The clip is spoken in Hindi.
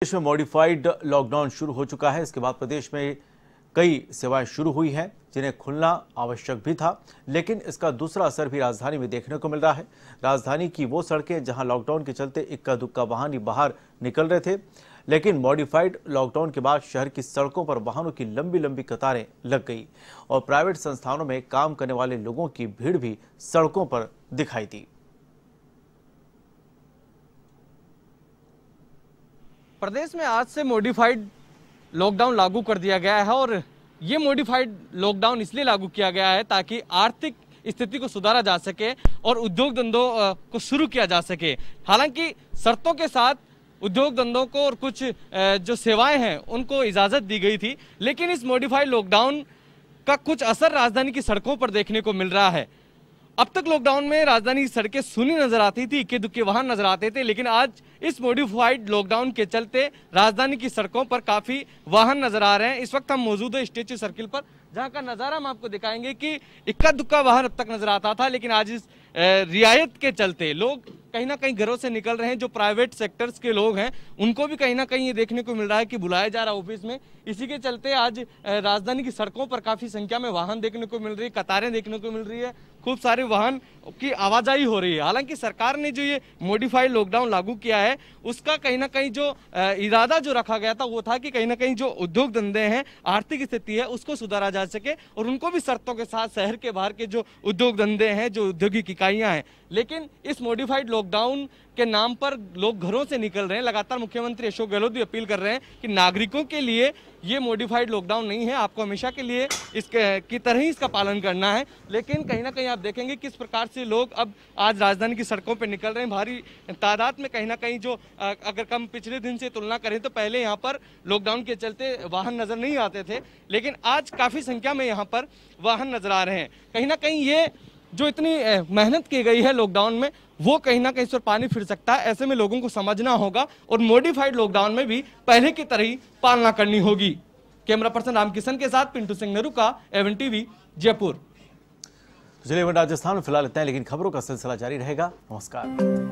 प्रदेश में मॉडिफाइड लॉकडाउन शुरू हो चुका है इसके बाद प्रदेश में कई सेवाएं शुरू हुई हैं जिन्हें खुलना आवश्यक भी था लेकिन इसका दूसरा असर भी राजधानी में देखने को मिल रहा है राजधानी की वो सड़कें जहां लॉकडाउन के चलते इक्का दुक्का वाहन ही बाहर निकल रहे थे लेकिन मॉडिफाइड लॉकडाउन के बाद शहर की सड़कों पर वाहनों की लंबी लंबी कतारें लग गई और प्राइवेट संस्थानों में काम करने वाले लोगों की भीड़ भी सड़कों पर दिखाई दी प्रदेश में आज से मॉडिफाइड लॉकडाउन लागू कर दिया गया है और ये मॉडिफाइड लॉकडाउन इसलिए लागू किया गया है ताकि आर्थिक स्थिति को सुधारा जा सके और उद्योग धंधों को शुरू किया जा सके हालांकि शर्तों के साथ उद्योग धंधों को और कुछ जो सेवाएं हैं उनको इजाज़त दी गई थी लेकिन इस मॉडिफाइड लॉकडाउन का कुछ असर राजधानी की सड़कों पर देखने को मिल रहा है अब तक लॉकडाउन में राजधानी सड़कें सुनी नजर आती थी इक्के दुक्के वाहन नजर आते थे लेकिन आज इस मॉडिफाइड लॉकडाउन के चलते राजधानी की सड़कों पर काफी वाहन नजर आ रहे हैं इस वक्त हम मौजूद है स्टेचू सर्किल पर जहां का नज़ारा हम आपको दिखाएंगे कि इक्का दुक्का वाहन अब तक नजर आता था लेकिन आज इस रियायत के चलते लोग कहीं ना कहीं घरों से निकल रहे हैं जो प्राइवेट सेक्टर्स के लोग हैं उनको भी कहीं ना कहीं ये देखने को मिल रहा है कि बुलाया जा रहा है ऑफिस में इसी के चलते आज राजधानी की सड़कों पर काफ़ी संख्या में वाहन देखने को मिल रही है कतारें देखने को मिल रही है खूब सारे वाहन की आवाजाही हो रही है हालांकि सरकार ने जो ये मॉडिफाइड लॉकडाउन लागू किया है उसका कहीं ना कहीं जो इरादा जो रखा गया था वो था कि कहीं ना कहीं जो उद्योग धंधे हैं आर्थिक स्थिति है उसको सुधारा जा सके और उनको भी शर्तों के साथ शहर के बाहर के जो उद्योग धंधे हैं जो औद्योगिक इकाइयाँ हैं लेकिन इस मॉडिफाइड लॉकडाउन के नाम पर लोग घरों से निकल रहे हैं लगातार मुख्यमंत्री अशोक गहलोत भी अपील कर रहे हैं कि नागरिकों के लिए ये मॉडिफाइड लॉकडाउन नहीं है आपको हमेशा के लिए इसके की तरह ही इसका पालन करना है लेकिन कहीं ना कहीं आप देखेंगे किस प्रकार से लोग अब आज राजधानी की सड़कों पर निकल रहे हैं भारी तादाद में कहीं ना कहीं जो अगर कम पिछले दिन से तुलना करें तो पहले यहाँ पर लॉकडाउन के चलते वाहन नज़र नहीं आते थे लेकिन आज काफ़ी संख्या में यहाँ पर वाहन नज़र आ रहे हैं कहीं ना कहीं ये जो इतनी मेहनत की गई है लॉकडाउन में वो कहीं ना कहीं इस पर पानी फिर सकता है ऐसे में लोगों को समझना होगा और मॉडिफाइड लॉकडाउन में भी पहले की तरह ही पालना करनी होगी कैमरा पर्सन रामकिशन के साथ पिंटू सिंह नेहरू का एवन टीवी जयपुर जिले में राजस्थान में फिलहाल इतना है लेकिन खबरों का सिलसिला जारी रहेगा नमस्कार